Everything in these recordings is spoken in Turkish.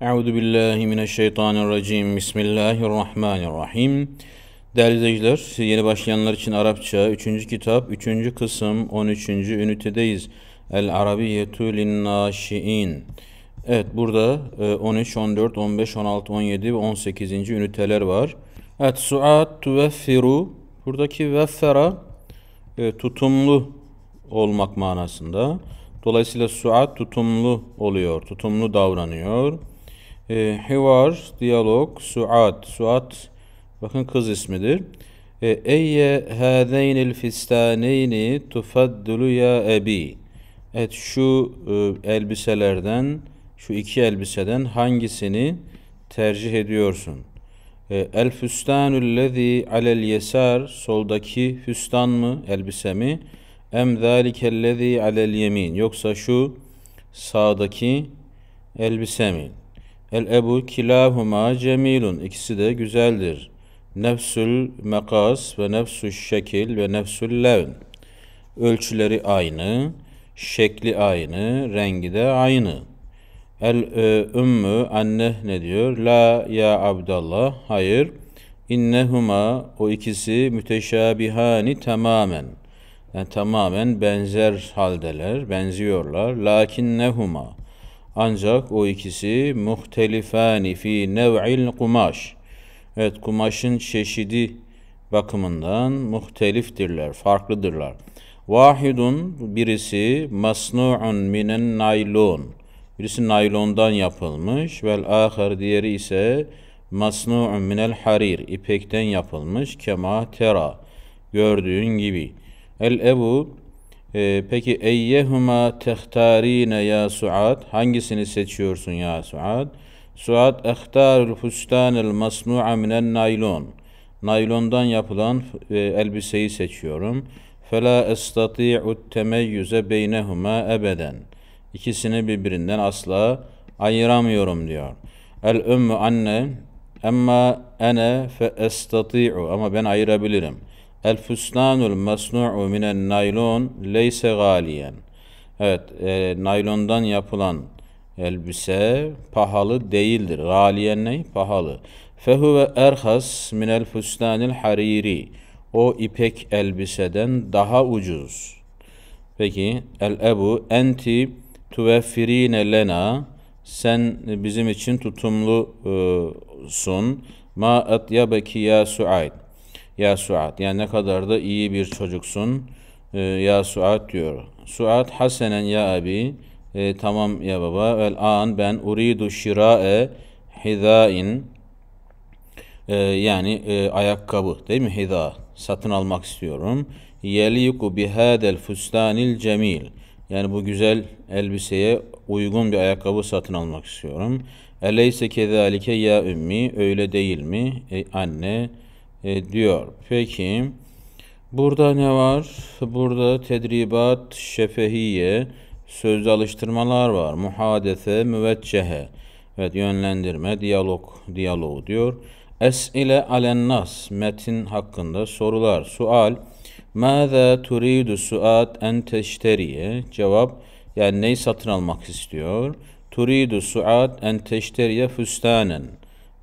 Euzu billahi mineşşeytanirracim. Bismillahirrahmanirrahim. Değerli izleyiciler, yeni başlayanlar için Arapça 3. kitap 3. kısım 13. ünitedeyiz. El Arabiyetu linnaşiin. Evet burada 13, 14, 15, 16, 17 ve 18. üniteler var. Et suat tuveffiru. Buradaki veffera e, tutumlu olmak manasında. Dolayısıyla suat tutumlu oluyor, tutumlu davranıyor. E, hivar, diyalog, suat. Suat bakın kız ismidir. E, Eyye hâzeynil fistaneyni tufaddulu ya ebi. Evet şu e, elbiselerden, şu iki elbiseden hangisini tercih ediyorsun? E, ee, el füstanul lezi alel yesar soldaki füstan mı, elbise mi? Em zâlikellezi alel yemin yoksa şu sağdaki elbise mi? El ebu kilahuma cemilun. İkisi de güzeldir. Nefsül mekas ve nefsül şekil ve nefsül levn. Ölçüleri aynı, şekli aynı, rengi de aynı. El e, ümmü anne ne diyor? La ya Abdallah. Hayır. İnnehuma o ikisi müteşabihani tamamen. Yani tamamen benzer haldeler, benziyorlar. Lakinnehuma. Ancak o ikisi muhtelifani fi nev'il kumaş. Evet kumaşın çeşidi bakımından muhteliftirler, farklıdırlar. Vahidun birisi masnu'un minen naylon. Birisi naylondan yapılmış. Vel ahar diğeri ise masnu'un minel harir. ipekten yapılmış. Kema tera. Gördüğün gibi. El ebu ee, peki eyyehuma tehtarine ya Suat Hangisini seçiyorsun ya Suad? Suad ehtarul fustanel masnu'a minen naylon. Naylondan yapılan e, elbiseyi seçiyorum. Fela estati'u temeyyüze beynehuma ebeden. İkisini birbirinden asla ayıramıyorum diyor. El ümmü anne emma ene fe estati'u ama ben ayırabilirim.'' El fuslanul masnu'u minen naylon leyse galiyen. Evet, e, naylondan yapılan elbise pahalı değildir. Galiyen ne? Pahalı. Fehu ve erhas minel fustanil hariri. O ipek elbiseden daha ucuz. Peki, el ebu enti tuveffirine lena. Sen bizim için tutumlusun. Ma atyabeki ya suaid ya Suat yani ne kadar da iyi bir çocuksun e, ya Suat diyor. Suat hasenen ya abi e, tamam ya baba vel an ben uridu şirae hidain e, yani e, ayakkabı değil mi hida satın almak istiyorum. Yeliku bihadel fustanil cemil yani bu güzel elbiseye uygun bir ayakkabı satın almak istiyorum. Eleyse kezalike ya ümmi öyle değil mi? Ey anne e, diyor. Peki burada ne var? Burada tedribat şefehiye, sözlü alıştırmalar var. Muhadese, müveccehe. Evet yönlendirme, diyalog, diyalogu diyor. Es'ile alennas, metin hakkında sorular, sual. Mâzâ turidu suat en teşteriye? Cevap, yani neyi satın almak istiyor? Turidu suat en teşteriye füstanen.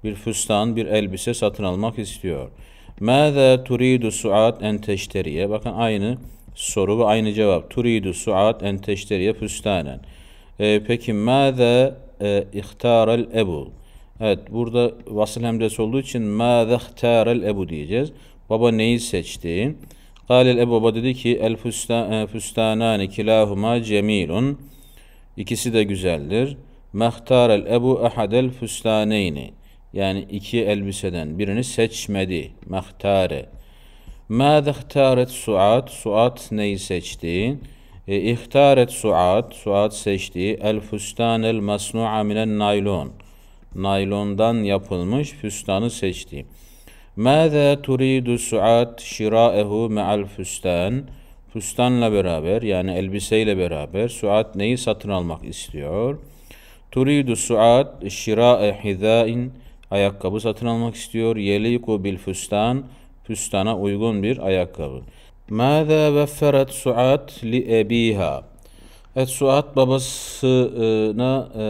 Bir fustan, bir elbise satın almak istiyor. Mâzâ turidu suat en teşteriye. Bakın aynı soru ve aynı cevap. Turidu suat en teşteriye füstanen. E, peki mâzâ e, ihtarel ebu. Evet burada vasıl hemdesi olduğu için mâzâ ihtarel ebu diyeceğiz. Baba neyi seçti? Galil Ebu Baba dedi ki el e, füstanani kilahuma cemilun. İkisi de güzeldir. Mehtarel Ebu ahadel füstaneyni. Yani iki elbiseden birini seçmedi. Mehtare. Mâde ihtaret suat. Suat neyi seçti? E, ihtaret suat. Suat seçti. El fustan el masnu'a minen naylon. Naylondan yapılmış füstanı seçti. Mâze turidu suat şirâehu me'al füstan. Füstanla beraber yani elbiseyle beraber suat neyi satın almak istiyor? Turidu suat şirâe hidâin ayakkabı satın almak istiyor. Yeliku bil füstan, füstana uygun bir ayakkabı. Mâzâ vefferet suat li ebiha. Evet Suat babasına e,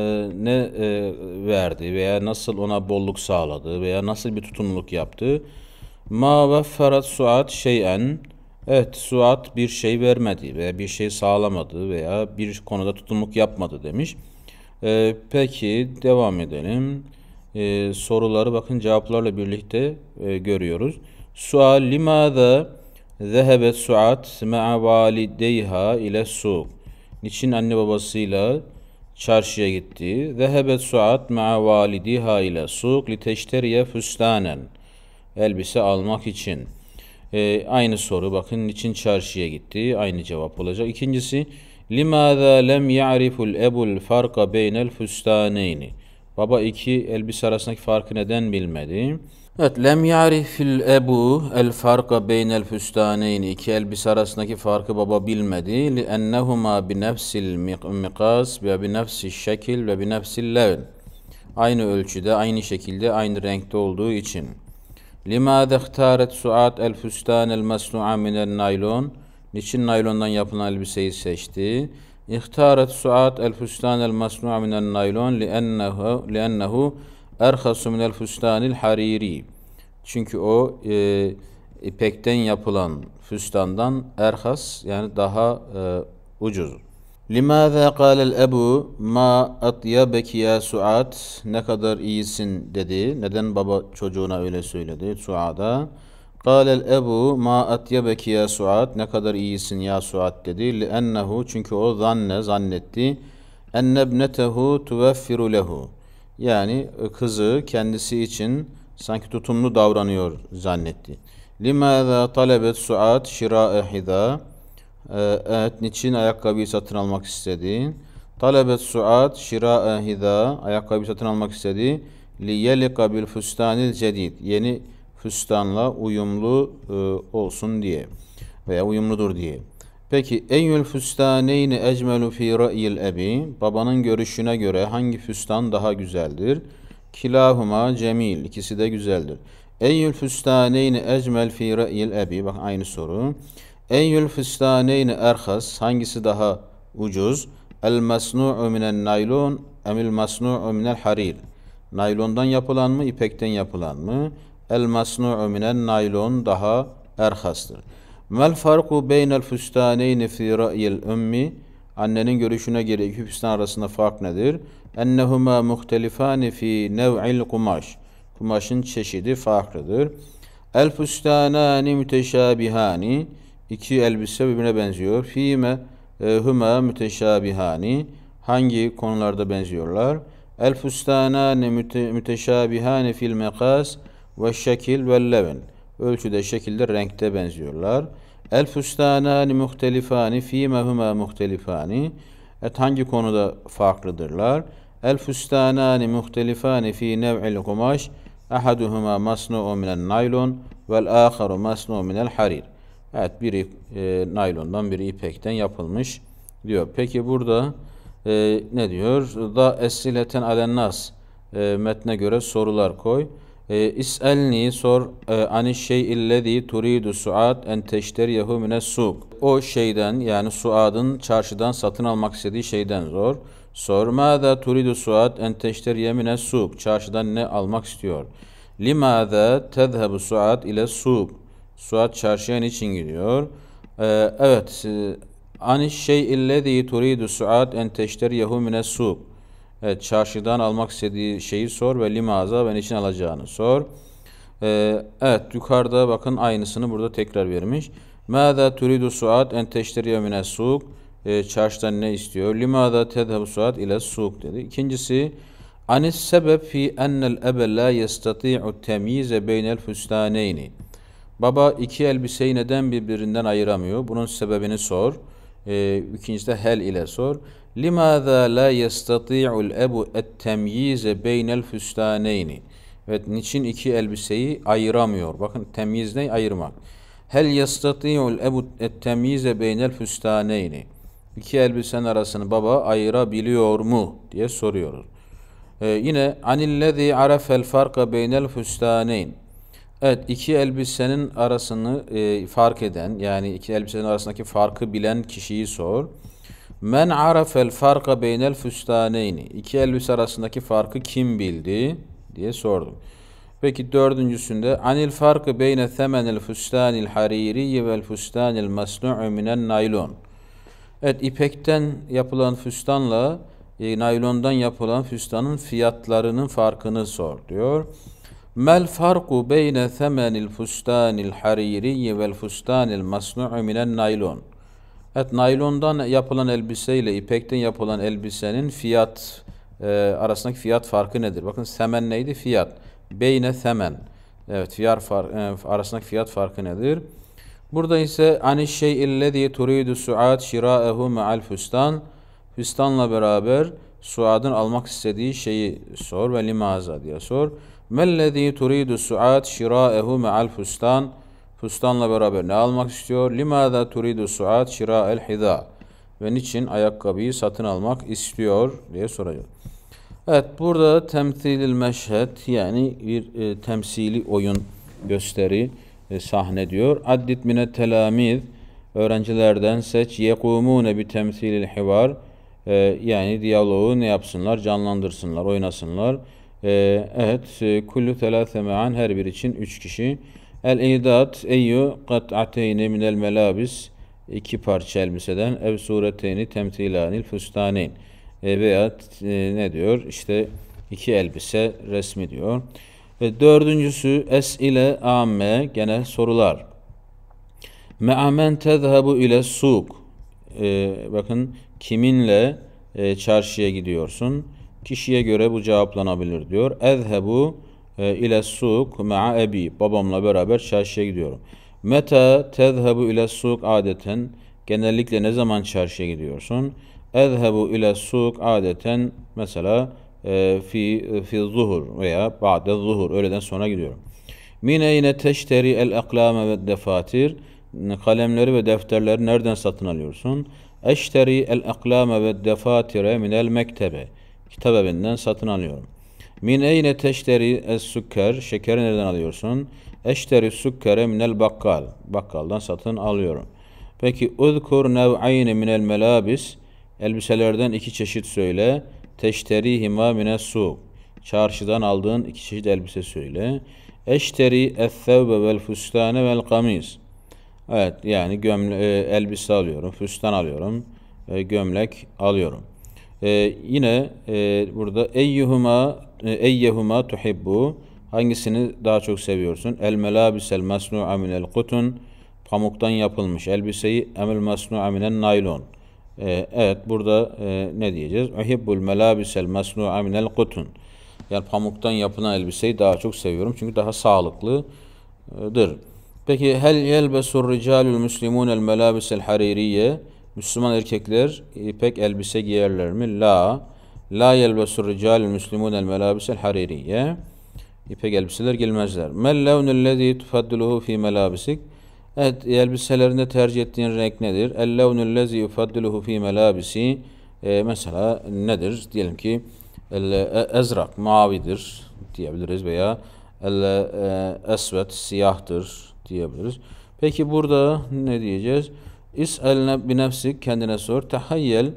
ne e, verdi veya nasıl ona bolluk sağladı veya nasıl bir tutumluluk yaptı? Ma vefferat Suat şeyen Evet Suat bir şey vermedi veya bir şey sağlamadı veya bir konuda tutumluk yapmadı demiş. E, peki devam edelim e, soruları bakın cevaplarla birlikte e, görüyoruz. Sual limada zehebet suat ma'a valideyha ile suq. Niçin anne babasıyla çarşıya gitti? Zehebet suat ma'a validiha ile suq li teşteriye füstanen. Elbise almak için. E, aynı soru bakın niçin çarşıya gitti? Aynı cevap olacak. İkincisi limada lem ya'riful ebul farka beynel füstaneyni. Baba iki elbise arasındaki farkı neden bilmedi? Evet, lem yarifil ebu el farka beynel füstaneyn. iki elbise arasındaki farkı baba bilmedi. Li ennehuma bi nefsil miqas ve bi nefsi şekil ve bi nefsil levn. Aynı ölçüde, aynı şekilde, aynı renkte olduğu için. Limâde ihtaret suat el füstan el mesnu'a minel naylon. Niçin naylondan yapılan elbiseyi seçti? اختارت سعاد الفستان المصنوع من naylon, لأنه, لأنه erhasu minel füstanil hariri. Çünkü o e, ipekten yapılan füstandan erhas yani daha e, ucuz. Limaza qala'l ebu ma atyabeki ya Suat ne kadar iyisin dedi. Neden baba çocuğuna öyle söyledi Suada? Kâlel ebu ma atyebeki ya Suat. Ne kadar iyisin ya Suat dedi. Ennehu çünkü o zanne zannetti. Ennebnetehu tuveffiru lehu. Yani e, kızı kendisi için sanki tutumlu davranıyor zannetti. Limâzâ talebet Suat şirâ'e hidâ. E, evet, niçin ayakkabıyı satın almak istedi? Talebet Suat şirâ'e hidâ. Ayakkabıyı satın almak istedi. Liyelika bil fustanil cedid. Yeni füstanla uyumlu e, olsun diye veya uyumludur diye. Peki eyyül füstaneyni ecmelu fi ra'yil ebi babanın görüşüne göre hangi füstan daha güzeldir? Kilahuma cemil ikisi de güzeldir. Eyyül füstaneyni ecmel fi ra'yil ebi bak aynı soru. Eyyül füstaneyni erhas hangisi daha ucuz? El masnu'u minen naylon emil masnu'u minel harir. Naylondan yapılan mı, ipekten yapılan mı? el masnu'u minen naylon daha erhastır. Mel farku beynel füstaneyni fi ra'yil ümmi Annenin görüşüne göre iki füstan arasında fark nedir? Ennehuma muhtelifani fi nev'il kumaş Kumaşın çeşidi farklıdır. El füstanani müteşabihani İki elbise birbirine benziyor. Fime e, huma müteşabihani Hangi konularda benziyorlar? El füstanani müteşabihani fil mekas ve şekil ve leven. Ölçüde, şekilde, renkte benziyorlar. El fustanani muhtelifani fîmehuma muhtelifani. Et hangi konuda farklıdırlar? El fustanani muhtelifani fî nev'il kumaş. Ahaduhuma masnu'u minel naylon vel aharu masnu'u minel harir. Evet biri e, naylondan biri ipekten yapılmış diyor. Peki burada e, ne diyor? Da essileten alennas e, metne göre sorular koy. E, İs'elni sor e, ani şey illezi turidu suad en teşteriyehu mine suk. O şeyden yani suadın çarşıdan satın almak istediği şeyden zor. Sor mâzâ turidu suad en teşteriye mine suk. Çarşıdan ne almak istiyor? Limâzâ tezhebu suad ile suk. Suat çarşıya niçin gidiyor? Ee, e, evet. Ani şey illezi turidu suad en teşteriyehu mine suk Evet çarşıdan almak istediği şeyi sor ve limaza ben için alacağını sor. Ee, evet yukarıda bakın aynısını burada tekrar vermiş. Mâzâ turidu suat en teşteriye mine suk. E, ee, çarşıdan ne istiyor? Limâzâ tedhebu suat ile suk dedi. İkincisi anis sebep fi ennel ebe la yestati'u temyize beynel füstaneyni. Baba iki elbiseyi neden birbirinden ayıramıyor? Bunun sebebini sor. E, ikincisi de hel ile sor. لِمَاذَا لَا يَسْتَطِيعُ الْاَبُ اَتْتَمْيِيزَ بَيْنَ الْفُسْتَانَيْنِ Evet, niçin iki elbiseyi ayıramıyor? Bakın temyiz ne? Ayırmak. Hel yastati'ul ebu temyize beynel füstaneyni. İki elbisenin arasını baba ayırabiliyor mu diye soruyoruz. Ee, yine anillezî arafel farka beynel füstaneyn. Evet iki elbisenin arasını e, fark eden yani iki elbisenin arasındaki farkı bilen kişiyi sor. Men arafel farka beynel füstaneyni. İki elbise arasındaki farkı kim bildi diye sordum. Peki dördüncüsünde anil farkı beyne themenil füstanil hariri vel füstanil masnu'u minen naylon. Evet ipekten yapılan füstanla e, naylondan yapılan füstanın fiyatlarının farkını sor diyor. Mel farku beyne themenil füstanil hariri vel füstanil masnu'u minen naylon. Evet, naylondan yapılan elbise ile ipekten yapılan elbisenin fiyat e, arasındaki fiyat farkı nedir? Bakın semen neydi? Fiyat. Beyne semen. Evet, fiyat far, e, arasındaki fiyat farkı nedir? Burada ise ani şey illezî turidu suat şirâehu me'al füstan. Füstanla beraber suadın almak istediği şeyi sor ve limaza diye sor. Mellezî turidu suat şirâehu me'al füstan. Fustanla beraber ne almak istiyor? Limada turidu suat şira el hida. Ve niçin ayakkabıyı satın almak istiyor diye soruyor. Evet burada temsil temsilil meşhed yani bir e, temsili oyun gösteri e, sahne diyor. Addit mine telamiz öğrencilerden seç yekumune bi temsilil hivar e, yani diyaloğu ne yapsınlar? Canlandırsınlar, oynasınlar. E, evet, e, kullu telâse me'an her bir için üç kişi. El idat eyyü kat'ateyni minel melabis iki parça elbiseden ev sureteyni temtilanil fustaneyn e, veya e, ne diyor işte iki elbise resmi diyor. Ve dördüncüsü es ile amme gene sorular. Me'amen tezhebu ile suk. E, bakın kiminle e, çarşıya gidiyorsun? Kişiye göre bu cevaplanabilir diyor. Ezhebu e, ile suk ma'a abi Babamla beraber çarşıya gidiyorum. Meta tezhebu ile suk adeten. Genellikle ne zaman çarşıya gidiyorsun? Ezhebu ile suk adeten. Mesela e, fi fi zuhur veya ba'de zuhur. Öğleden sonra gidiyorum. Mine yine teşteri el eklame ve defatir. Kalemleri ve defterleri nereden satın alıyorsun? Eşteri el eklame ve defatire min el mektebe. Kitap evinden satın alıyorum.'' Min eyne teşteri es sükker. Şekeri nereden alıyorsun? Eşteri sükkere minel bakkal. Bakkaldan satın alıyorum. Peki uzkur nev'ayne minel melabis. Elbiselerden iki çeşit söyle. Teşteri hima mine su. Çarşıdan aldığın iki çeşit elbise söyle. Eşteri ethevbe vel füstane vel kamis. Evet yani gömle, e, elbise alıyorum, füstan alıyorum, e, gömlek alıyorum. E, yine e, burada eyyuhuma e, eyyehuma tuhibbu hangisini daha çok seviyorsun? El melabisel masnu'a el kutun pamuktan yapılmış elbiseyi emel masnu'a el naylon. E, evet burada e, ne diyeceğiz? Uhibbul melabisel masnu'a el kutun. Yani pamuktan yapılan elbiseyi daha çok seviyorum çünkü daha sağlıklıdır. Peki hel yelbesur ricalul muslimun el melabisel haririye? Müslüman erkekler ipek elbise giyerler mi? La. La yelbesur rical müslimun el melabisel haririye. İpek elbiseler gelmezler. Mel levnul lezî tufaddiluhu fî melabisik. Evet, e, elbiselerinde tercih ettiğin renk nedir? El levnul lezî yufaddiluhu fî melabisi. E, mesela nedir? Diyelim ki el e, ezrak mavidir diyebiliriz veya el e, esvet siyahtır diyebiliriz. Peki burada ne diyeceğiz? İs'el bi nefsik kendine sor. Tahayyel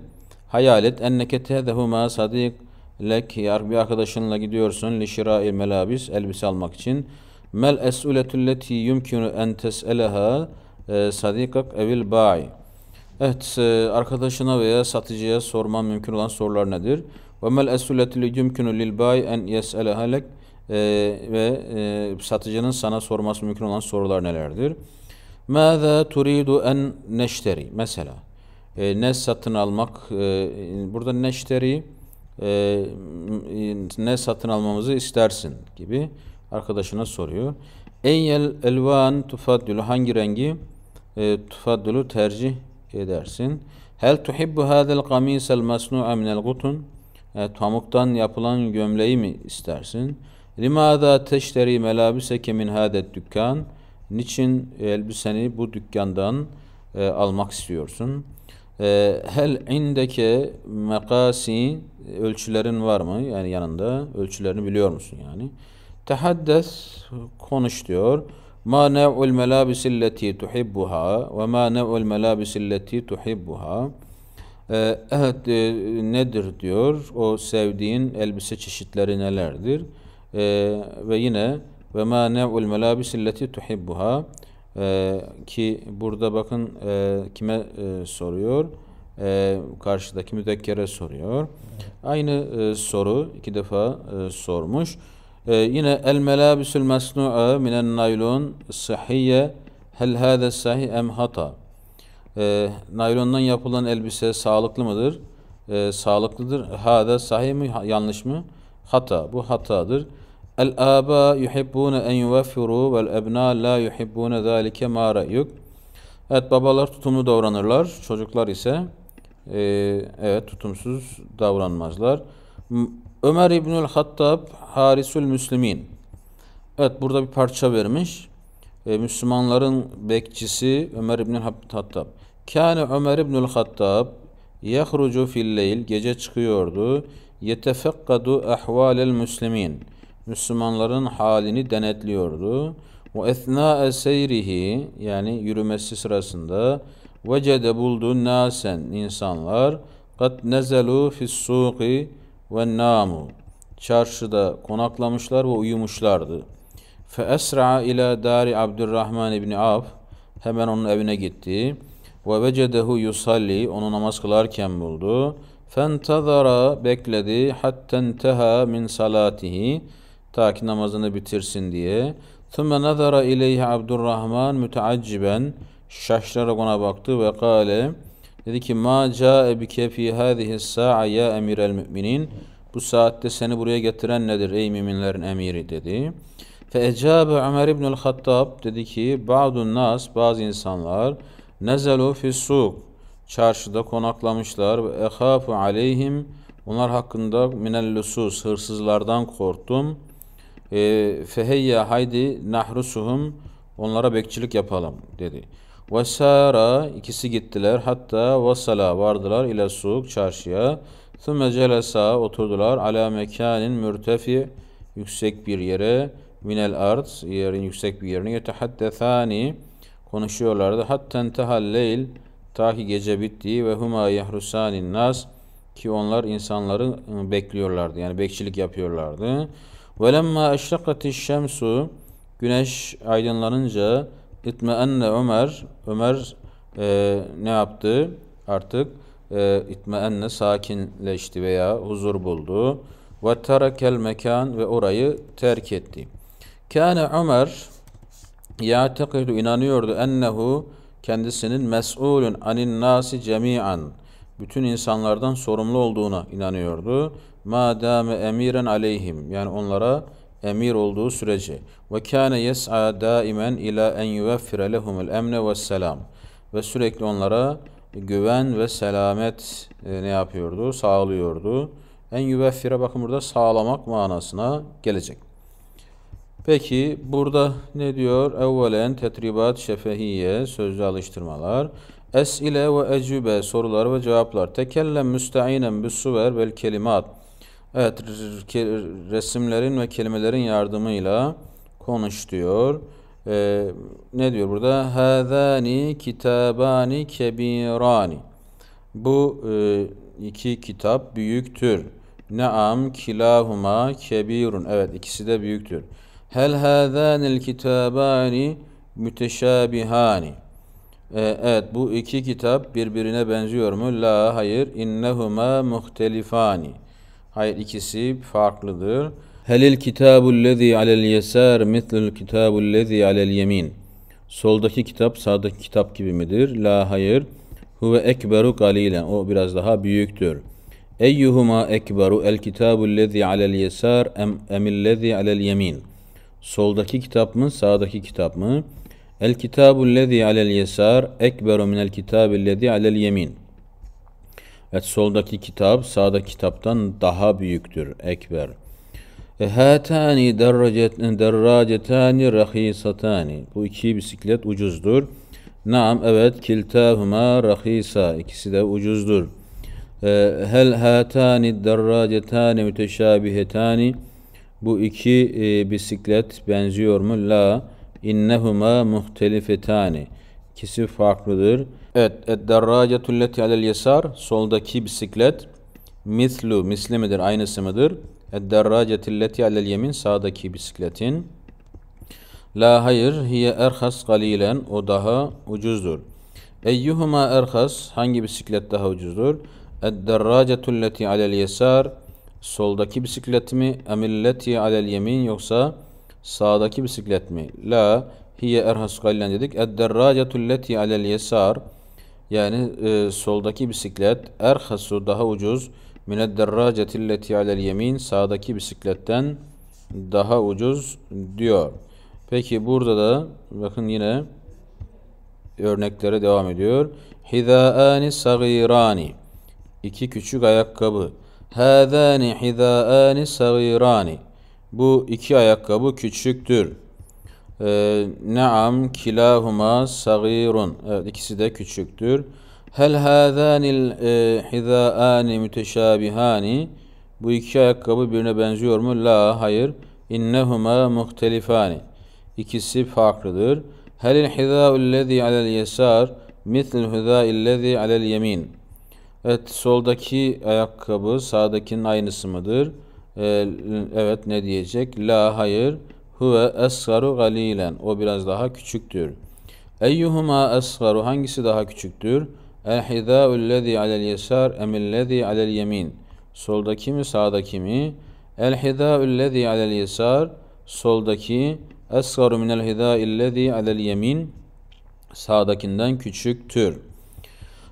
Hayal et enneke tezehuma sadik lek bir arkadaşınla gidiyorsun li şirai melabis elbise almak için. Mel es'uletu leti yumkinu en tes'eleha e, sadikak evil bay. Evet, e, arkadaşına veya satıcıya sorman mümkün olan sorular nedir? Ve mel es'uletu yumkinu lil bay, en yes'eleha lek e, ve satıcının sana sorması mümkün olan sorular nelerdir? Mâzâ turidu en neşteri? Mesela e, ne satın almak, e, burada neşteri e, ne satın almamızı istersin gibi arkadaşına soruyor. Eyyel elvan tufaddülü hangi rengi e, tufaddülü tercih edersin? Hel tuhibbu hadel kamisel masnu'a minel gutun e, pamuktan yapılan gömleği mi istersin? Limada teşteri melabiseke min hadet dükkan. Niçin elbiseni bu dükkandan e, almak istiyorsun? Ee, hel indeke mekasi ölçülerin var mı? Yani yanında ölçülerini biliyor musun yani? Tehaddes konuş diyor. Ma nev'ul melabisilleti tuhibbuha ve ma nev'ul melabisilleti tuhibbuha. Ee, evet e, nedir diyor? O sevdiğin elbise çeşitleri nelerdir? Ee, ve yine ve ma nev'ul melabisilleti tuhibbuha ee, ki burada bakın e, kime e, soruyor? E, karşıdaki müdekkere soruyor. Aynı e, soru iki defa e, sormuş. E, yine el melabisül mesnu'a minen naylon sahiyye hel hâde sahih em hata. E, naylondan yapılan elbise sağlıklı mıdır? E, sağlıklıdır. Hâde sahih mi yanlış mı? Hata. Bu hatadır. الآباء yuhibbuna en yuvaffiru vel ebna la yuhibbuna zalike ma Evet babalar tutumlu davranırlar. Çocuklar ise e, evet tutumsuz davranmazlar. Ömer İbnül Hattab Harisül Müslümin. Evet burada bir parça vermiş. E, Müslümanların bekçisi Ömer İbnül Hattab. Kâne Ömer İbnül Hattab yehrucu filleyl gece çıkıyordu. Yetefekkadu ehvalel müslimin Müslümanların halini denetliyordu. Ve esna seyrihi yani yürümesi sırasında vecede buldu nasen insanlar kat nezelu fis suqi ve namu çarşıda konaklamışlar ve uyumuşlardı. Fe esra ila dari Abdurrahman ibni Af hemen onun evine gitti. Ve vecedehu yusalli onu namaz kılarken buldu. Fentazara bekledi hatta enteha min salatihi Ta ki namazını bitirsin diye. ثُمَّ نَذَرَ اِلَيْهِ Abdurrahman الرَّحْمَانِ مُتَعَجِّبًا Şaşırarak ona baktı ve kâle dedi ki ma ca'e bike fi hâzihi sa'a ya emirel müminin bu saatte seni buraya getiren nedir ey müminlerin emiri dedi. Fe ecabe Ömer İbnül Hattab dedi ki ba'dun nas bazı insanlar nezelu fi suk çarşıda konaklamışlar ve ehafu aleyhim onlar hakkında minel lusus hırsızlardan korktum.'' Ee, feheyya haydi nahrusuhum onlara bekçilik yapalım dedi. Vesara ikisi gittiler hatta vasala vardılar ile suk çarşıya. Sümme celesa oturdular ala mekanin mürtefi yüksek bir yere minel arz yerin yüksek bir yerine yetehaddethani konuşuyorlardı. Hatta tehal leyl ta ki gece bitti ve huma yahrusanin nas ki onlar insanları ıı, bekliyorlardı yani bekçilik yapıyorlardı. وَلَمَّا اَشْرَقَتِ الشَّمْسُ Güneş aydınlanınca itmeenne Ömer Ömer e, ne yaptı? Artık e, itmeenne sakinleşti veya huzur buldu. Ve terakel mekan ve orayı terk etti. Kâne Ömer ya'tekidu inanıyordu ennehu kendisinin mes'ulun anin nasi cemi'an bütün insanlardan sorumlu olduğuna inanıyordu. Ma emiren aleyhim yani onlara emir olduğu sürece ve kâne yes'a daimen ila en yuveffire lehumul emne ve selam ve sürekli onlara güven ve selamet e, ne yapıyordu? Sağlıyordu. En yuveffire bakın burada sağlamak manasına gelecek. Peki burada ne diyor? Evvelen tetribat şefehiye, sözlü alıştırmalar. Es'ile ve ecübe sorular ve cevaplar. Tekellem müsteinen bis suver vel kelimat. Evet resimlerin ve kelimelerin yardımıyla konuş diyor. Ee, ne diyor burada? Hazani kitabani kebirani. Bu e, iki kitap büyüktür. Naam kilahuma kebirun. Evet ikisi de büyüktür. Hel hazani kitabani müteşabihani. E, evet bu iki kitap birbirine benziyor mu? La hayır. İnnehuma muhtelifani. Hayır ikisi farklıdır. Helil kitabu kitabullezî alel yesâr kitabu kitabullezî alel yemin. Soldaki kitap sağdaki kitap gibi midir? La hayır. Huve ekberu galilen. O biraz daha büyüktür. Eyyuhuma ekberu el kitabullezî alel yesâr emillezî alel yemin. Soldaki kitap mı sağdaki kitap mı? El kitabu lezi alel yesar ekberu minel Kitabu lezi alel yemin. Evet soldaki kitap sağda kitaptan daha büyüktür. Ekber. E, hatani derracetani rahisatani. Bu iki bisiklet ucuzdur. Naam evet kiltahuma rahisa. İkisi de ucuzdur. E, hel hatani derracetani müteşabihetani. Bu iki e, bisiklet benziyor mu? La innehuma muhtelifetani. İkisi farklıdır. Evet, edderracetul leti alel yesar, soldaki bisiklet, mislu, misli midir, aynısı mıdır? Edderracetul leti alel yemin, sağdaki bisikletin. La hayır, hiye erhas galilen, o daha ucuzdur. Eyyuhuma erhas, hangi bisiklet daha ucuzdur? Edderracetul leti alel yesar, soldaki bisiklet mi? Emilleti alel yemin, yoksa Sağdaki bisiklet mi? La hiye erhas gallen dedik. Edderracetul leti alel yesar. Yani e, soldaki bisiklet erhasu daha ucuz. Minedderracetil leti alel yemin. Sağdaki bisikletten daha ucuz diyor. Peki burada da bakın yine örneklere devam ediyor. Hidaani sagirani. iki küçük ayakkabı. Hâzâni hidaani sagirani. Bu iki ayakkabı küçüktür. Neam ee, Naam kilahuma sagirun. Evet ikisi de küçüktür. Hel hâzânil e, hizââni müteşâbihâni. Bu iki ayakkabı birbirine benziyor mu? La hayır. İnnehuma muhtelifani. İkisi farklıdır. Helil hizâullezî alel yesâr mislil hizâillezî alel yemin. Evet soldaki ayakkabı sağdakinin aynısı mıdır? Ee, evet ne diyecek? La hayır. Huve esgaru galilen. O biraz daha küçüktür. Eyyuhuma esgaru. Hangisi daha küçüktür? El hidâ'u lezî alel yesâr emillezî alel yemin. Soldaki mi sağdaki mi? El hidâ'u lezî alel yesâr. Soldaki esgaru minel hidâ'illezî alel yemin. Sağdakinden küçüktür.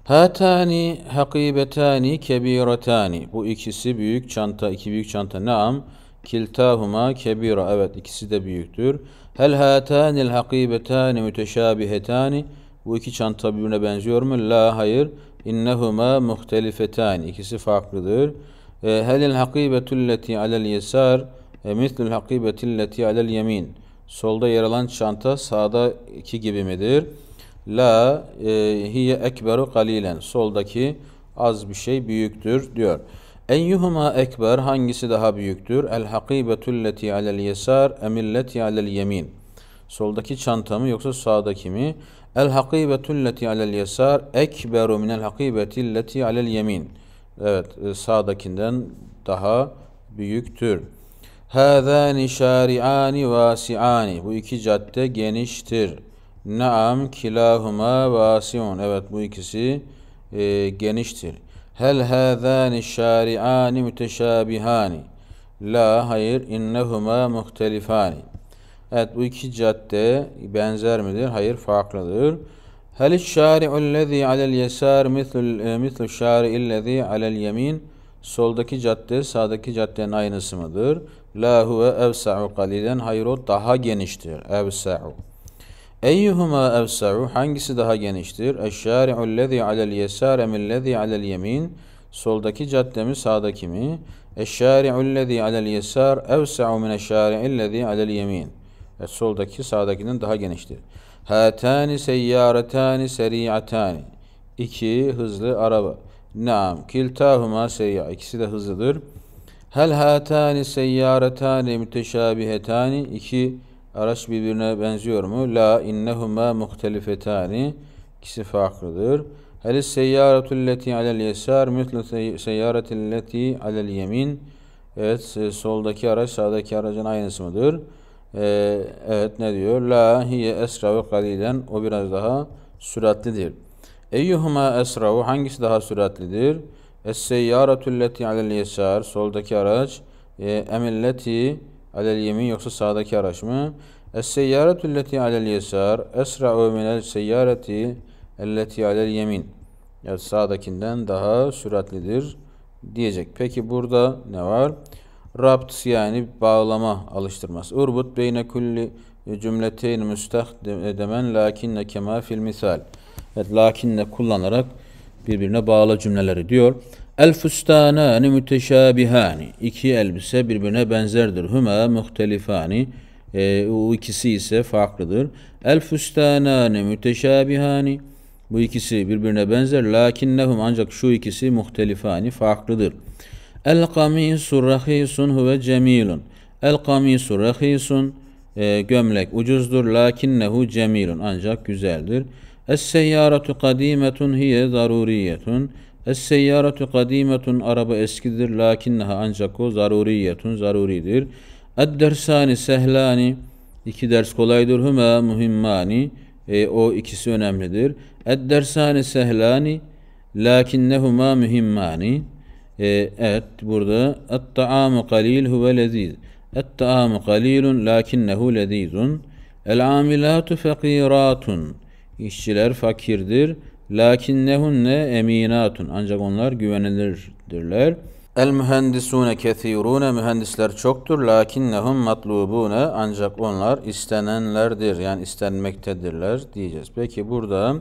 Hatani hakibetani kebiretani. Bu ikisi büyük çanta, iki büyük çanta. Naam. Kiltahuma kebira. Evet ikisi de büyüktür. Hel hatanil hakibetani müteşabihetani. Bu iki çanta birbirine benziyor mu? La hayır. İnnehuma muhtelifetani. İkisi farklıdır. E, helil hakibetulleti alel yesar. E, Mislül hakibetilleti alel yemin. Solda yer alan çanta sağdaki gibi midir? La e, hiye ekberu kalilen. Soldaki az bir şey büyüktür diyor. En Eyyuhuma ekber hangisi daha büyüktür? El hakibetulleti alel yesar emilleti alel yemin. Soldaki çanta mı yoksa sağdaki mi? El hakibetulleti alel yesar ekberu minel hakibetilleti alel yemin. Evet e, sağdakinden daha büyüktür. Hâzâni şâri'âni vâsi'âni. Bu iki cadde geniştir. Naam kilahuma vasiun. Evet bu ikisi e, geniştir. Hel hâzâni şâri'âni müteşâbihâni. La hayır innehuma muhtelifani. Evet bu iki cadde benzer midir? Hayır farklıdır. Hel şâri'u lezî alel yesâr e, mithl şâri'i lezî alel yemin. Soldaki cadde sağdaki caddenin aynısı mıdır? La huve evsa'u kalilen. Hayır o daha geniştir. Evsa'u. Eyyuhuma evsa'u hangisi daha geniştir? Eşşari'u lezi alel yesare min lezi alel yemin soldaki cadde mi sağdaki mi? Eşşari'u lezi alel yesar evsa'u min eşşari'i lezi alel yemin e, soldaki sağdakinden daha geniştir. Hatani seyyaretani seri'atani İki hızlı araba. Naam kiltahuma seyya ikisi de hızlıdır. Hel hatani seyyaretani müteşabihetani iki Araç birbirine benziyor mu? La innehuma muhtelifetani. İkisi farklıdır. Hel seyyaratu leti alel yesar mitlu seyyaratu leti alel yemin. Evet e, soldaki araç sağdaki aracın aynısı mıdır? Ee, evet ne diyor? La hiye esra ve kalilen. O biraz daha süratlidir. Eyyuhuma esra'u hangisi daha süratlidir? Es seyyaratu leti alel yesar soldaki araç. E, emilleti alel yemin yoksa sağdaki araç mı? Es seyyaretü leti alel yesar esra'u minel seyyareti elleti alel yemin. Evet sağdakinden daha süratlidir diyecek. Peki burada ne var? Rapt yani bağlama alıştırması. Urbut beyne kulli cümleteyn müstahdemen lakinne kema fil misal. Evet lakinne kullanarak birbirine bağlı cümleleri diyor. El fustanani müteşabihani. İki elbise birbirine benzerdir. Hüme muhtelifani. E, o ikisi ise farklıdır. El fustanani müteşabihani. Bu ikisi birbirine benzer. Lakinnehum ancak şu ikisi muhtelifani farklıdır. El kamisu rahisun huve cemilun. El kamisu rahisun e, gömlek ucuzdur. Lakinnehu cemilun ancak güzeldir. Es seyyaratu kadimetun hiye zaruriyetun. Es-seyyaratu kadimetun araba eskidir lakinnaha ancak o zaruriyetun zaruridir. Ed-dersani sehlani iki ders kolaydır hüme muhimmani e, o ikisi önemlidir. Ed-dersani sehlani lakinnehuma mühimmani e, et burada et-ta'amu kalil huve leziz. Et-ta'amu kalilun lakinnehu lezizun. El-amilatu fakiratun. İşçiler fakirdir. Lakinnehunne eminatun. Ancak onlar güvenilirdirler. El mühendisune kethirune mühendisler çoktur. Lakinnehum matlubune ancak onlar istenenlerdir. Yani istenmektedirler diyeceğiz. Peki burada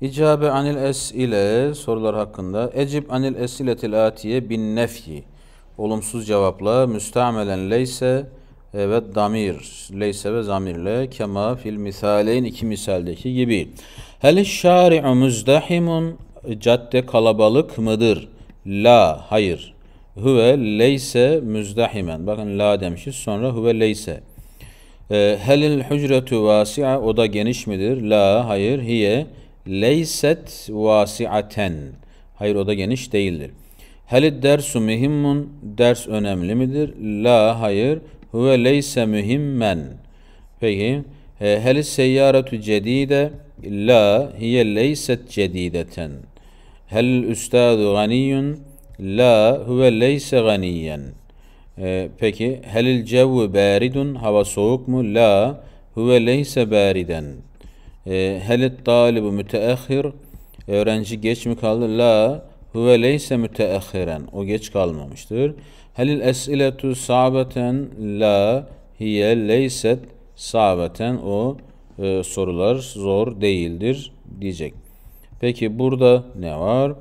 icabe anil es ile sorular hakkında ecib anil ile atiye bin nefyi olumsuz cevapla müstamelen leyse evet damir leyse ve zamirle kema fil misaleyn iki misaldeki gibi. Hele şari'u muzdahimun cadde kalabalık mıdır? La, hayır. Huve leyse müzdahimen. Bakın la demişiz. Sonra huve leyse. Ee, helil hücretu vasi'a. O da geniş midir? La, hayır. Hiye leyset vasi'aten. Hayır o da geniş değildir. Helid dersu mühimmun. Ders önemli midir? La, hayır. Huve leyse mühimmen. Peki. E, Helis seyyaretu cedide. La hiye leyset cedideten. Hel üstadu ganiyun. La huve leyse ganiyen. Ee, peki helil cevvu baridun. Hava soğuk mu? La huve leyse bariden. Ee, helit talibu müteahhir. Öğrenci geç mi kaldı? La huve leyse müteahhiren. O geç kalmamıştır. Helil esiletu sabeten. La hiye leyset sabeten. O e, sorular zor değildir diyecek. Peki burada ne var?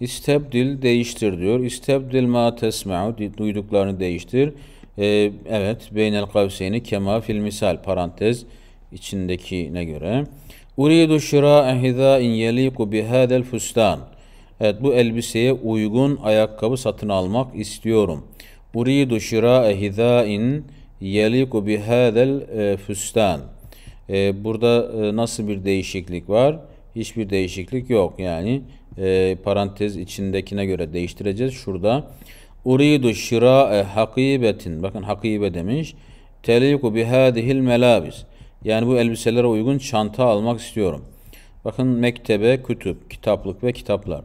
İstebdil değiştir diyor. İstebdil ma tesma'u duyduklarını değiştir. Ee, evet beynel kavseyni kema fil misal parantez içindekine göre. Uridu şira'a hidâin yeliku bihâdel fustan. Evet bu elbiseye uygun ayakkabı satın almak istiyorum. Uridu şira'a hidâin yeliku bihâdel e, fustan. E, burada e, nasıl bir değişiklik var? Hiçbir değişiklik yok. Yani e, parantez içindekine göre değiştireceğiz. Şurada uridu şira'e hakibetin. Bakın hakibe demiş. Teliku bihadihil melabis. Yani bu elbiselere uygun çanta almak istiyorum. Bakın mektebe, kütüp, kitaplık ve kitaplar.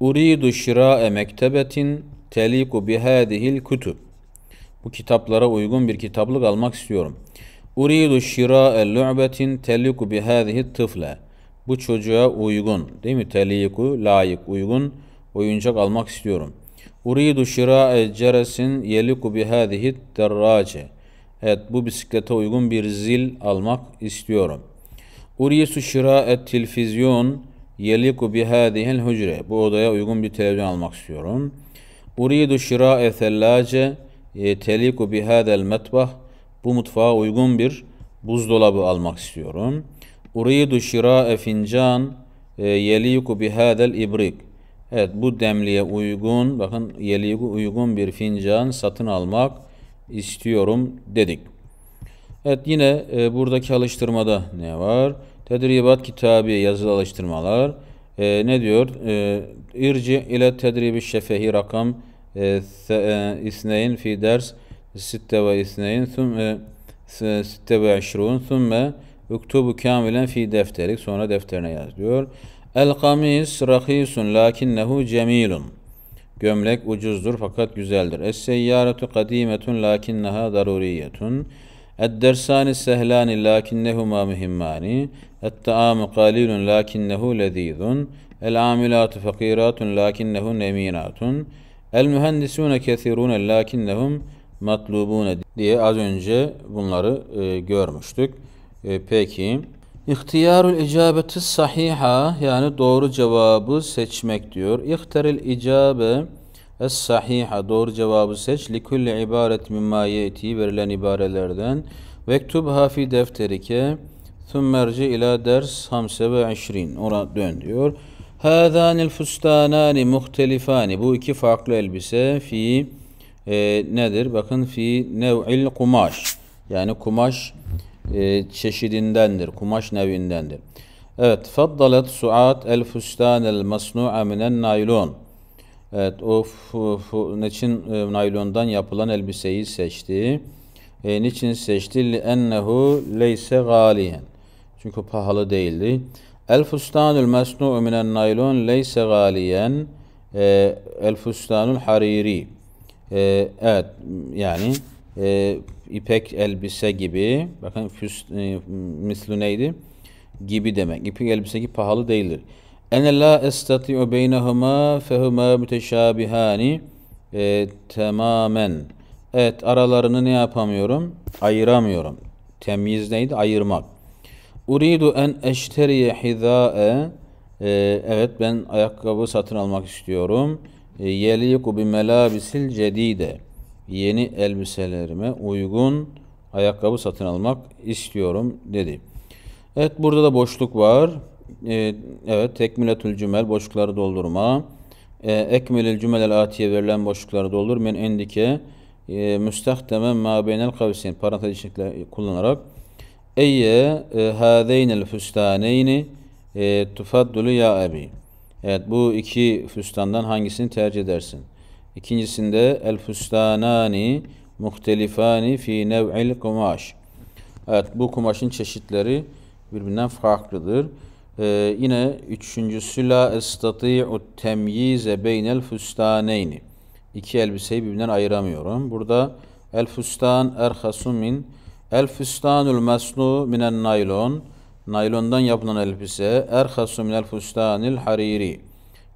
Uridu şira'e mektebetin teliku bihadihil kütüp. Bu kitaplara uygun bir kitaplık almak istiyorum. Uridu şira'e lu'betin teliku bihâzihi tıfle. Bu çocuğa uygun değil mi? Teliku, layık, uygun oyuncak almak istiyorum. Uridu şira'e ceresin yeliku bihâzihi terrace. Evet bu bisiklete uygun bir zil almak istiyorum. Uridu şira'e televizyon yeliku bihâzihil hücre. Bu odaya uygun bir televizyon almak istiyorum. Uridu şira'e thellâce e, teliku bihâzel metbah bu mutfağa uygun bir buzdolabı almak istiyorum. Uridu şira'e fincan e, yeliku bihadel ibrik. Evet bu demliğe uygun bakın yeliku uygun bir fincan satın almak istiyorum dedik. Evet yine e, buradaki alıştırmada ne var? Tedribat kitabı, yazılı alıştırmalar. E, ne diyor? E, İrci ile tedribi şefehi rakam e, e, isneyin fi ders sitte ve isneyn thumme sitte ve aşrun thumme uktubu kamilen fi defterik sonra defterine yaz diyor. El kamis rahisun lakinnehu cemilun. Gömlek ucuzdur fakat güzeldir. Es seyyaratu kadimetun lakinneha daruriyetun. الدرسان السهلان لكنهما مهمان lezizun. قليل لكنه fakiratun, العاملات فقيرات لكنهن أمينات المهندسون كثيرون لكنهم matlubune diye az önce bunları e, görmüştük. E, peki İhtiyarul icabeti sahiha yani doğru cevabı seçmek diyor. İhtaril icabe es sahiha doğru cevabı seç. Likulli ibaret mimma yeti verilen ibarelerden. vektub Vektubha fi defterike thummerci ila ders hamse ve işrin. Ona dön diyor. Hâzânil fustanâni muhtelifâni. Bu iki farklı elbise fi e, nedir? Bakın fi nev'il kumaş. Yani kumaş e, çeşidindendir. Kumaş nevindendir. Evet. Faddalet suat el fustanel masnu'a minen naylon. Evet. O fu, fu, niçin e, naylondan yapılan elbiseyi seçti? E, niçin seçti? Li ennehu leyse galiyen. Çünkü pahalı değildi. El fustanul masnu'u minen naylon leyse galiyen. E, el fustanul hariri. Ee, evet yani e, ipek elbise gibi bakın füs, e, misli neydi? Gibi demek. İpek elbise gibi pahalı değildir. En la estati'u beynehuma fehuma müteşabihani e, tamamen. Evet aralarını ne yapamıyorum? Ayıramıyorum. Temyiz neydi? Ayırmak. Uridu en eşteriye hidâe. E, evet ben ayakkabı satın almak istiyorum. E, yeliku bi melabisil cedide yeni elbiselerime uygun ayakkabı satın almak istiyorum dedi. Evet burada da boşluk var. E, evet tekmiletül cümel boşlukları doldurma. Ee, ekmelil cümelel atiye verilen boşlukları doldur. Men endike e, müstehdeme ma beynel kavsin parantez içindekiler kullanarak eyye e, hadeynel füstaneyni e, tufaddulu ya ebi. Evet bu iki füstandan hangisini tercih edersin? İkincisinde el füstanani muhtelifani fi nev'il kumaş. Evet bu kumaşın çeşitleri birbirinden farklıdır. Ee, yine üçüncüsü la estati'u temyize beynel füstaneyni. İki elbiseyi birbirinden ayıramıyorum. Burada el füstan erhasu min el füstanul mesnu minen naylon naylondan yapılan elbise erhasu minel fustanil hariri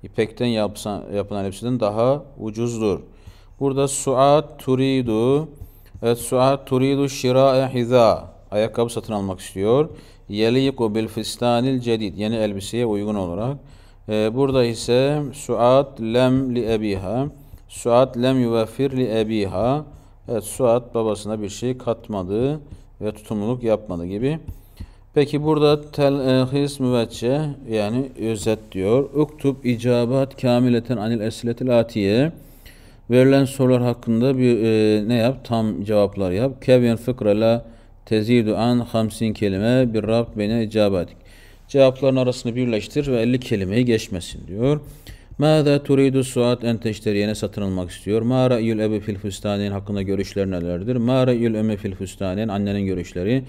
ipekten yapsan, yapılan elbiseden daha ucuzdur. Burada suat turidu evet suat turidu şira'e hiza ayakkabı satın almak istiyor. Yeliku bil fistanil cedid yeni elbiseye uygun olarak. Ee, burada ise suat lem li ebiha suat lem yuvefir li ebiha evet suat babasına bir şey katmadı ve tutumluluk yapmadı gibi. Peki burada telhis e, müvecce yani özet diyor. Uktub icabat kamileten anil esiletil atiye. Verilen sorular hakkında bir e, ne yap? Tam cevaplar yap. Kevyen fıkra la tezidu an hamsin kelime bir rabt beni icabatik. Cevapların arasını birleştir ve 50 kelimeyi geçmesin diyor. Mâzâ turidu suat en teşteriyene satın almak istiyor. Mâ ra'yül ebi fil füstaniyen hakkında görüşler nelerdir? Mâ ra'yül eme fil füstaniyen annenin görüşleri.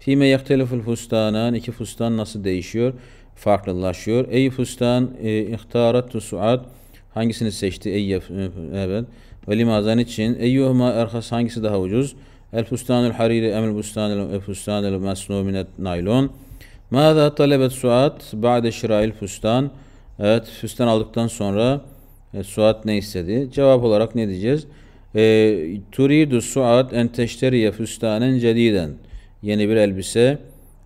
Fime yehteliful fustanan iki fustan nasıl değişiyor? Farklılaşıyor. Ey fustan e, ihtarattu suat hangisini seçti? Ey e, evet. Ve limazan için eyyuhuma erhas hangisi daha ucuz? El fustanul hariri emel e, fustanul fustanul masnu minet naylon. Mâzâ talebet suat ba'de şirâil fustan. Evet fustan aldıktan sonra e, suat ne istedi? Cevap olarak ne diyeceğiz? E, turidu suat en teşteriye fustanen cediden yeni bir elbise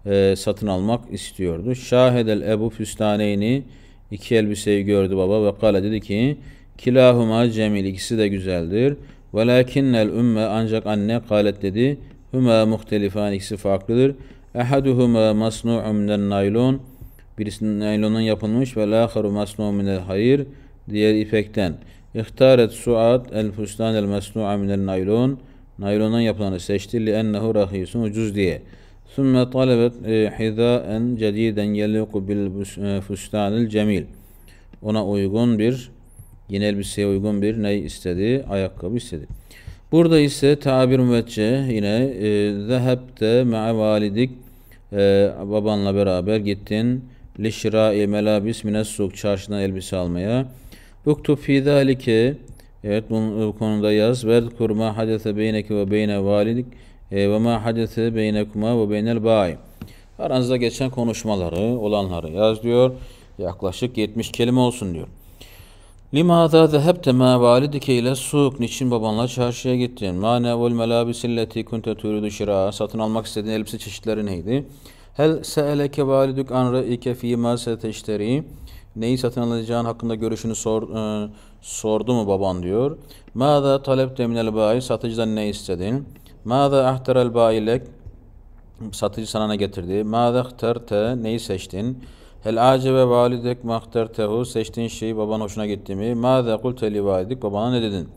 e, satın almak istiyordu. Şahedel Ebu Füstaneyni iki elbiseyi gördü baba ve kale dedi ki kilahuma cemil ikisi de güzeldir. Velakinnel ümme ancak anne kalet dedi hüme muhtelifan ikisi farklıdır. Ehaduhuma masnu'un minen naylon birisi naylonun yapılmış ve laharu masnu'un minel hayır diğer ipekten. İhtaret suat el fustan el masnu'a minel naylon.'' Naylondan yapılanı seçti. لِأَنَّهُ رَخِيسٌ ucuz diye. ثُمَّ طَلَبَتْ e, حِذَاءً جَد۪يدًا يَلِقُ بِالْفُسْتَانِ الْجَمِيلِ Ona uygun bir, yeni elbiseye uygun bir ne istedi? Ayakkabı istedi. Burada ise tabir müvecce yine e, zehebte me'e validik e, babanla beraber gittin lişra'i melabis mines suk çarşıdan elbise almaya. Uktub fi zalike Evet bunun, bu konuda yaz. Vel kurma hadese beyneki ve beyne validik e, ve ma hadese beynekuma ve beynel bay. Aranızda geçen konuşmaları, olanları yaz diyor. Yaklaşık 70 kelime olsun diyor. Limada zehebte ma validike ile suk. Niçin babanla çarşıya gittin? Ma nevul melabisilleti kunte turidu şira. Satın almak istediğin elbise çeşitleri neydi? Hel se'eleke validük an re'ike fîmâ seteşteri neyi satın alacağın hakkında görüşünü sor, e, sordu mu baban diyor. Mâzâ talep minel bâi satıcıdan ne istedin? Mâzâ ahterel bâilek satıcı sana ne getirdi? Mâzâ hterte neyi seçtin? Hel acebe validek mahtertehu seçtiğin şey baban hoşuna gitti mi? Mâzâ kulte li validik babana ne dedin?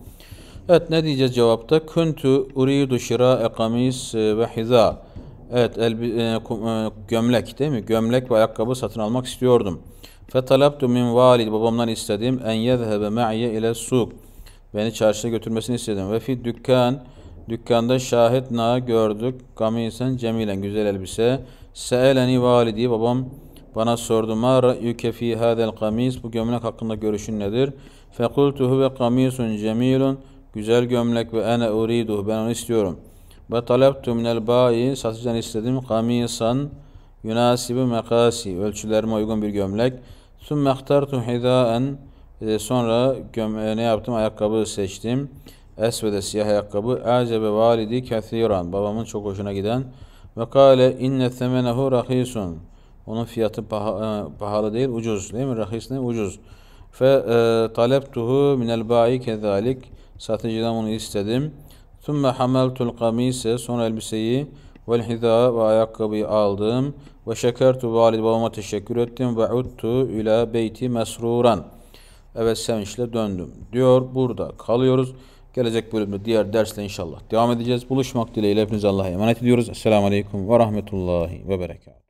Evet ne diyeceğiz cevapta? Kuntu uridu şirâe kamis e, ve hiza Evet elbi, e, e, gömlek değil mi? Gömlek ve ayakkabı satın almak istiyordum.'' Fe min valid babamdan istedim en yezhebe me'ye ile suk. Beni çarşıya götürmesini istedim. Ve fi dükkan dükkanda şahit na gördük. Kamisen cemilen güzel elbise. Seeleni validi babam bana sordu. Ma ra'yuke fi hadel kamis bu gömlek hakkında görüşün nedir? Fe ve kamisun cemilun güzel gömlek ve ene uriduhu ben onu istiyorum. Ve talabtu minel bayi satıcıdan istedim. Kamisan yunasibi mekasi ölçülerime uygun bir gömlek. Sümme ihtartu hidaen e, sonra göm e, ne yaptım? Ayakkabı seçtim. Esvede siyah ayakkabı. Acebe validi kathiran. Babamın çok hoşuna giden. Ve kâle inne temenehu rahisun. Onun fiyatı paha, e, pahalı değil, ucuz. Değil mi? Rahis ne? Ucuz. Fe taleptuhu minel bayi kezalik. Satıcıdan onu istedim. Sümme hameltul kamise. Sonra elbiseyi ve hida ve ayakkabıyı aldım. Ve şekertu valid babama teşekkür ettim. Ve uttu ila beyti mesruran. Evet sevinçle döndüm. Diyor burada kalıyoruz. Gelecek bölümde diğer dersle inşallah devam edeceğiz. Buluşmak dileğiyle hepinize Allah'a emanet ediyoruz. Esselamu Aleyküm ve Rahmetullahi ve berekat.